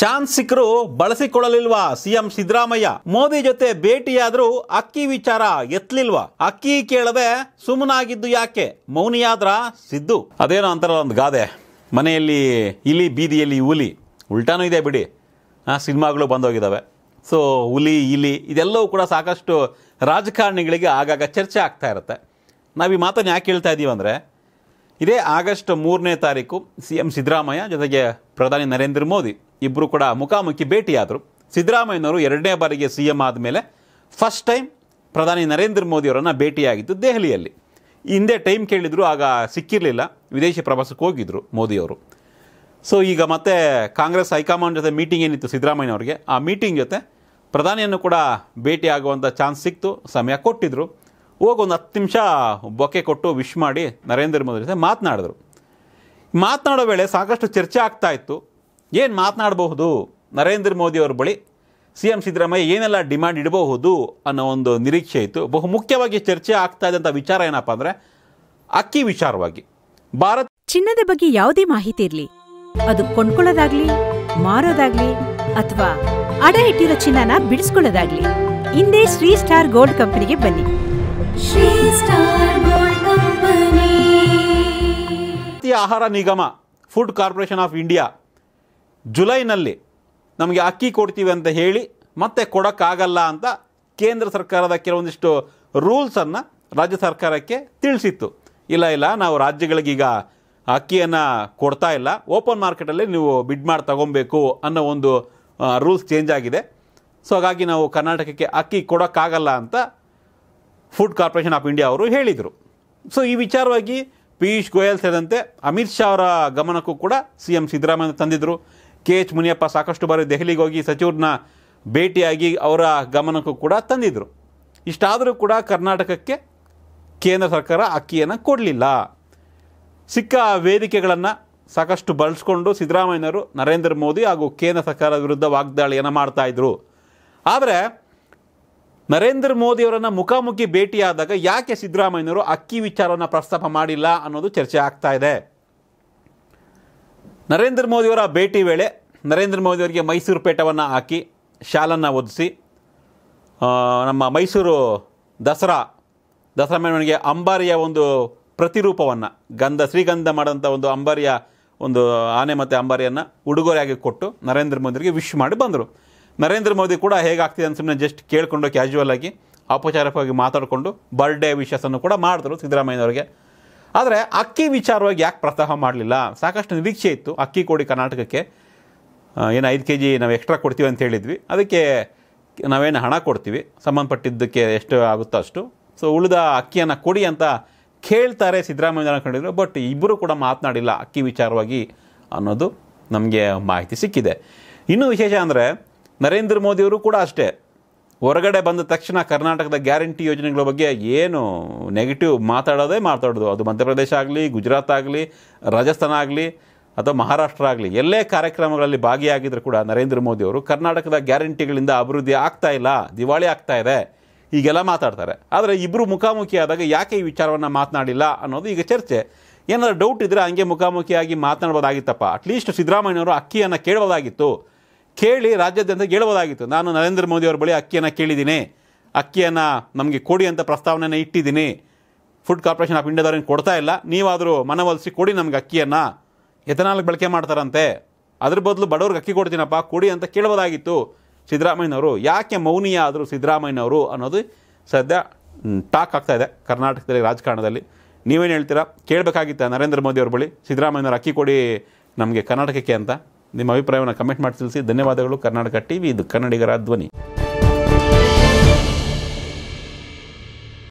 chance ಸಿಕ್ಕರು ಬಳಸಿಕೊಳ್ಳಲಿಲ್ವಾ CM Siddaramaiah Modi ಜೊತೆ ಭೇಟಿಯಾದ್ರೂ ಅಕ್ಕಿ ವಿಚಾರ ಎತ್ಲಿಲ್ವಾ ಅಕ್ಕಿ ಕೇಳದೆ ಸುಮ್ಮನಾಗಿದ್ದು ಯಾಕೆ ಮೌನಿಯಾದ್ರ ಸಿದ್ದು ಅದೇನೋ ಅಂತಾರ ಒಂದು ಗಾದೆ ಮನೆಯಲ್ಲಿ ಇಲಿ ಬೀದಿಯಲ್ಲಿ ಹುಲಿ ಉಲ್ಟಾನು ಇದೆ ಬಿಡಿ ಸಿನಿಮಾಗಳು ಬಂದೋಗಿದ್ದಾವೆ ಸೊ ಹುಲಿ ಇಲಿ ಇದೆಲ್ಲವೂ ಕೂಡ ಸಾಕಷ್ಟು ರಾಜಕಾರಣಿಗಳಿಗೆ ಆಗಾಗ ಚರ್ಚೆ ಆಗ್ತಾ ಇರುತ್ತೆ ನಾವು ಈ ಮಾತನ್ನು ಯಾಕೆ ಹೇಳ್ತಾ ಇದ್ದೀವಿ ಅಂದರೆ ಇದೇ ಆಗಸ್ಟ್ ಮೂರನೇ ತಾರೀಕು ಸಿ ಎಂ ಸಿದ್ದರಾಮಯ್ಯ ಜೊತೆಗೆ ಪ್ರಧಾನಿ ನರೇಂದ್ರ ಮೋದಿ ಇಬ್ಬರು ಕೂಡ ಮುಖಾಮುಖಿ ಭೇಟಿಯಾದರು ಸಿದ್ದರಾಮಯ್ಯನವರು ಎರಡನೇ ಬಾರಿಗೆ ಸಿ ಎಂ ಆದಮೇಲೆ ಫಸ್ಟ್ ಟೈಮ್ ಪ್ರಧಾನಿ ನರೇಂದ್ರ ಮೋದಿಯವರನ್ನು ಭೇಟಿಯಾಗಿದ್ದು ದೆಹಲಿಯಲ್ಲಿ ಹಿಂದೆ ಟೈಮ್ ಕೇಳಿದರು ಆಗ ಸಿಕ್ಕಿರಲಿಲ್ಲ ವಿದೇಶಿ ಪ್ರವಾಸಕ್ಕೆ ಹೋಗಿದ್ದರು ಮೋದಿಯವರು ಸೊ ಈಗ ಮತ್ತೆ ಕಾಂಗ್ರೆಸ್ ಹೈಕಮಾಂಡ್ ಜೊತೆ ಮೀಟಿಂಗ್ ಏನಿತ್ತು ಸಿದ್ದರಾಮಯ್ಯನವರಿಗೆ ಆ ಮೀಟಿಂಗ್ ಜೊತೆ ಪ್ರಧಾನಿಯನ್ನು ಕೂಡ ಭೇಟಿಯಾಗುವಂಥ ಚಾನ್ಸ್ ಸಿಕ್ತು ಸಮಯ ಕೊಟ್ಟಿದ್ದರು ಹೋಗಿ ಒಂದು ಹತ್ತು ನಿಮಿಷ ಬೊಕೆ ಕೊಟ್ಟು ವಿಶ್ ಮಾಡಿ ನರೇಂದ್ರ ಮೋದಿ ಜೊತೆ ಮಾತನಾಡಿದ್ರು ಮಾತನಾಡೋ ವೇಳೆ ಸಾಕಷ್ಟು ಚರ್ಚೆ ಆಗ್ತಾ ಇತ್ತು ಏನು ಮಾತನಾಡಬಹುದು ನರೇಂದ್ರ ಮೋದಿ ಅವರ ಬಳಿ ಸಿ ಎಂ ಸಿದ್ದರಾಮಯ್ಯ ಏನೆಲ್ಲ ಡಿಮ್ಯಾಂಡ್ ಇಡಬಹುದು ಅನ್ನೋ ಒಂದು ನಿರೀಕ್ಷೆ ಇತ್ತು ಬಹು ಮುಖ್ಯವಾಗಿ ಚರ್ಚೆ ಆಗ್ತಾ ಇದ್ದಂಥ ವಿಚಾರ ಏನಪ್ಪ ಅಂದರೆ ಅಕ್ಕಿ ವಿಚಾರವಾಗಿ ಭಾರತ ಚಿನ್ನದ ಬಗ್ಗೆ ಯಾವುದೇ ಮಾಹಿತಿ ಇರಲಿ ಅದು ಕೊಂಡ್ಕೊಳ್ಳೋದಾಗ್ಲಿ ಮಾರೋದಾಗ್ಲಿ ಅಥವಾ ಅಡ ಇಟ್ಟಿರೋ ಚಿನ್ನನ ಬಿಡಿಸ್ಕೊಳ್ಳೋದಾಗ್ಲಿ ಹಿಂದೆ ಶ್ರೀ ಸ್ಟಾರ್ ಗೋಲ್ಡ್ ಕಂಪನಿಗೆ ಬನ್ನಿ ಶ್ರೀ ಸ್ಟಾರ್ ಆಹಾರ ನಿಗಮ ಫುಡ್ ಕಾರ್ಪೊರೇಷನ್ ಆಫ್ ಇಂಡಿಯಾ ಜುಲೈನಲ್ಲಿ ನಮಗೆ ಅಕ್ಕಿ ಕೊಡ್ತೀವಿ ಅಂತ ಹೇಳಿ ಮತ್ತೆ ಕೊಡೋಕ್ಕಾಗಲ್ಲ ಅಂತ ಕೇಂದ್ರ ಸರ್ಕಾರದ ಕೆಲವೊಂದಿಷ್ಟು ರೂಲ್ಸನ್ನು ರಾಜ್ಯ ಸರ್ಕಾರಕ್ಕೆ ತಿಳಿಸಿತ್ತು ಇಲ್ಲ ಇಲ್ಲ ನಾವು ರಾಜ್ಯಗಳಿಗೀಗ ಅಕ್ಕಿಯನ್ನು ಕೊಡ್ತಾ ಇಲ್ಲ ಓಪನ್ ಮಾರ್ಕೆಟಲ್ಲಿ ನೀವು ಬಿಡ್ ಮಾಡಿ ತಗೊಬೇಕು ಅನ್ನೋ ಒಂದು ರೂಲ್ಸ್ ಚೇಂಜ್ ಆಗಿದೆ ಸೊ ಹಾಗಾಗಿ ನಾವು ಕರ್ನಾಟಕಕ್ಕೆ ಅಕ್ಕಿ ಕೊಡೋಕ್ಕಾಗಲ್ಲ ಅಂತ ಫುಡ್ ಕಾರ್ಪೊರೇಷನ್ ಆಫ್ ಇಂಡಿಯಾ ಅವರು ಹೇಳಿದರು ಸೊ ಈ ವಿಚಾರವಾಗಿ ಪಿಯೂಷ್ ಗೋಯಲ್ ಸೇರಿದಂತೆ ಅಮಿತ್ ಶಾ ಅವರ ಗಮನಕ್ಕೂ ಕೂಡ ಸಿ ಎಂ ಸಿದ್ದರಾಮಯ್ಯ ತಂದಿದ್ದರು ಕೆ ಎಚ್ ಮುನಿಯಪ್ಪ ಸಾಕಷ್ಟು ಬಾರಿ ದೆಹಲಿಗೆ ಹೋಗಿ ಸಚಿವರನ್ನ ಭೇಟಿಯಾಗಿ ಅವರ ಗಮನಕ್ಕೂ ಕೂಡ ತಂದಿದ್ದರು ಇಷ್ಟಾದರೂ ಕೂಡ ಕರ್ನಾಟಕಕ್ಕೆ ಕೇಂದ್ರ ಸರ್ಕಾರ ಅಕ್ಕಿಯನ್ನು ಕೊಡಲಿಲ್ಲ ಸಿಕ್ಕ ವೇದಿಕೆಗಳನ್ನು ಸಾಕಷ್ಟು ಬಳಸ್ಕೊಂಡು ಸಿದ್ದರಾಮಯ್ಯನವರು ನರೇಂದ್ರ ಮೋದಿ ಹಾಗೂ ಕೇಂದ್ರ ಸರ್ಕಾರದ ವಿರುದ್ಧ ವಾಗ್ದಾಳಿಯನ್ನು ಮಾಡ್ತಾಯಿದ್ರು ಆದರೆ ನರೇಂದ್ರ ಮೋದಿಯವರನ್ನು ಮುಖಾಮುಖಿ ಭೇಟಿಯಾದಾಗ ಯಾಕೆ ಸಿದ್ದರಾಮಯ್ಯನವರು ಅಕ್ಕಿ ವಿಚಾರವನ್ನು ಪ್ರಸ್ತಾಪ ಮಾಡಿಲ್ಲ ಅನ್ನೋದು ಚರ್ಚೆ ಆಗ್ತಾ ಇದೆ ನರೇಂದ್ರ ಮೋದಿಯವರ ಭೇಟಿ ವೇಳೆ ನರೇಂದ್ರ ಮೋದಿ ಅವರಿಗೆ ಮೈಸೂರು ಪೇಟವನ್ನು ಹಾಕಿ ಶಾಲನ್ನು ಒದಿಸಿ ನಮ್ಮ ಮೈಸೂರು ದಸರಾ ದಸರಾ ಮೆರವಣಿಗೆ ಅಂಬಾರಿಯ ಒಂದು ಪ್ರತಿರೂಪವನ್ನು ಗಂಧ ಶ್ರೀಗಂಧ ಮಾಡೋಂಥ ಒಂದು ಅಂಬಾರಿಯ ಒಂದು ಆನೆ ಮತ್ತು ಅಂಬಾರಿಯನ್ನು ಉಡುಗೊರೆಯಾಗಿ ಕೊಟ್ಟು ನರೇಂದ್ರ ಮೋದಿಗೆ ವಿಶ್ ಮಾಡಿ ಬಂದರು ನರೇಂದ್ರ ಮೋದಿ ಕೂಡ ಹೇಗಾಗ್ತಿದೆ ಅಂತ ಸುಮ್ಮನೆ ಜಸ್ಟ್ ಕೇಳಿಕೊಂಡು ಕ್ಯಾಶುವಲ್ ಆಗಿ ಔಪಚಾರಿಕವಾಗಿ ಮಾತಾಡಿಕೊಂಡು ಬರ್ಡೇ ವಿಶಸ್ಸನ್ನು ಕೂಡ ಮಾಡಿದ್ರು ಸಿದ್ದರಾಮಯ್ಯನವ್ರಿಗೆ ಆದರೆ ಅಕ್ಕಿ ವಿಚಾರವಾಗಿ ಯಾಕೆ ಪ್ರಸ್ತಾಪ ಮಾಡಲಿಲ್ಲ ಸಾಕಷ್ಟು ನಿರೀಕ್ಷೆ ಇತ್ತು ಅಕ್ಕಿ ಕೋಡಿ ಕರ್ನಾಟಕಕ್ಕೆ ಏನು ಐದು ಕೆ ಜಿ ನಾವು ಎಕ್ಸ್ಟ್ರಾ ಕೊಡ್ತೀವಿ ಅಂತ ಹೇಳಿದ್ವಿ ಅದಕ್ಕೆ ನಾವೇನು ಹಣ ಕೊಡ್ತೀವಿ ಸಂಬಂಧಪಟ್ಟಿದ್ದಕ್ಕೆ ಎಷ್ಟು ಆಗುತ್ತೋ ಅಷ್ಟು ಸೊ ಉಳಿದ ಅಕ್ಕಿಯನ್ನು ಕೊಡಿ ಅಂತ ಕೇಳ್ತಾರೆ ಸಿದ್ದರಾಮಯ್ಯ ಕಂಡಿದ್ರು ಬಟ್ ಇಬ್ಬರು ಕೂಡ ಮಾತನಾಡಿಲ್ಲ ಅಕ್ಕಿ ವಿಚಾರವಾಗಿ ಅನ್ನೋದು ನಮಗೆ ಮಾಹಿತಿ ಸಿಕ್ಕಿದೆ ಇನ್ನೂ ವಿಶೇಷ ಅಂದರೆ ನರೇಂದ್ರ ಮೋದಿಯವರು ಕೂಡ ಅಷ್ಟೇ ಹೊರಗಡೆ ಬಂದ ತಕ್ಷಣ ಕರ್ನಾಟಕದ ಗ್ಯಾರಂಟಿ ಯೋಜನೆಗಳ ಬಗ್ಗೆ ಏನು ನೆಗೆಟಿವ್ ಮಾತಾಡೋದೇ ಮಾತಾಡೋದು ಅದು ಮಧ್ಯಪ್ರದೇಶ ಆಗಲಿ ಗುಜರಾತ್ ಆಗಲಿ ರಾಜಸ್ಥಾನ ಆಗಲಿ ಅಥವಾ ಮಹಾರಾಷ್ಟ್ರ ಆಗಲಿ ಎಲ್ಲೇ ಕಾರ್ಯಕ್ರಮಗಳಲ್ಲಿ ಭಾಗಿಯಾಗಿದ್ದರೂ ಕೂಡ ನರೇಂದ್ರ ಮೋದಿಯವರು ಕರ್ನಾಟಕದ ಗ್ಯಾರಂಟಿಗಳಿಂದ ಅಭಿವೃದ್ಧಿ ಆಗ್ತಾ ಇಲ್ಲ ದಿವಾಳಿ ಆಗ್ತಾ ಇದೆ ಹೀಗೆಲ್ಲ ಮಾತಾಡ್ತಾರೆ ಆದರೆ ಇಬ್ಬರು ಮುಖಾಮುಖಿಯಾದಾಗ ಯಾಕೆ ಈ ವಿಚಾರವನ್ನು ಮಾತನಾಡಿಲ್ಲ ಅನ್ನೋದು ಈಗ ಚರ್ಚೆ ಏನಾದರೂ ಡೌಟ್ ಇದ್ದರೆ ಹಂಗೆ ಮುಖಾಮುಖಿಯಾಗಿ ಮಾತನಾಡ್ಬೋದಾಗಿತ್ತಪ್ಪ ಅಟ್ಲೀಸ್ಟ್ ಸಿದ್ದರಾಮಯ್ಯವರು ಅಕ್ಕಿಯನ್ನು ಕೇಳ್ಬೋದಾಗಿತ್ತು ಕೇಳಿ ರಾಜ್ಯಾದ್ಯಂತ ಕೇಳಬೋದಾಗಿತ್ತು ನಾನು ನರೇಂದ್ರ ಮೋದಿ ಅವರ ಬಳಿ ಅಕ್ಕಿಯನ್ನು ಕೇಳಿದ್ದೀನಿ ಅಕ್ಕಿಯನ್ನು ನಮಗೆ ಕೊಡಿ ಅಂತ ಪ್ರಸ್ತಾವನೆಯನ್ನು ಇಟ್ಟಿದ್ದೀನಿ ಫುಡ್ ಕಾರ್ಪೊರೇಷನ್ ಆಫ್ ಇಂಡಿಯಾದವ್ರಿಗೆ ಕೊಡ್ತಾ ಇಲ್ಲ ನೀವಾದರೂ ಮನವೊಲಿಸಿ ಕೊಡಿ ನಮಗೆ ಅಕ್ಕಿಯನ್ನು ಎಥನಾಲ್ ಬಳಕೆ ಮಾಡ್ತಾರಂತೆ ಅದ್ರ ಬದಲು ಬಡವ್ರಿಗೆ ಅಕ್ಕಿ ಕೊಡ್ತೀನಪ್ಪ ಕೊಡಿ ಅಂತ ಕೇಳಬಹುದಾಗಿತ್ತು ಸಿದ್ದರಾಮಯ್ಯನವರು ಯಾಕೆ ಮೌನಿಯ ಆದರೂ ಸಿದ್ದರಾಮಯ್ಯನವರು ಅನ್ನೋದು ಸದ್ಯ ಟಾಕ್ ಆಗ್ತಾ ಇದೆ ಕರ್ನಾಟಕದಲ್ಲಿ ರಾಜಕಾರಣದಲ್ಲಿ ನೀವೇನು ಹೇಳ್ತೀರಾ ಕೇಳಬೇಕಾಗಿತ್ತ ನರೇಂದ್ರ ಮೋದಿ ಅವ್ರ ಬಳಿ ಸಿದ್ದರಾಮಯ್ಯನವರು ಅಕ್ಕಿ ಕೊಡಿ ನಮಗೆ ಕರ್ನಾಟಕಕ್ಕೆ ಅಂತ ನಿಮ್ಮ ಅಭಿಪ್ರಾಯವನ್ನು ಕಮೆಂಟ್ ಮಾಡಿ ತಿಳಿಸಿ ಧನ್ಯವಾದಗಳು ಕರ್ನಾಟಕ ಟಿ ವಿ ಇದು ಕನ್ನಡಿಗರ ಧ್ವನಿ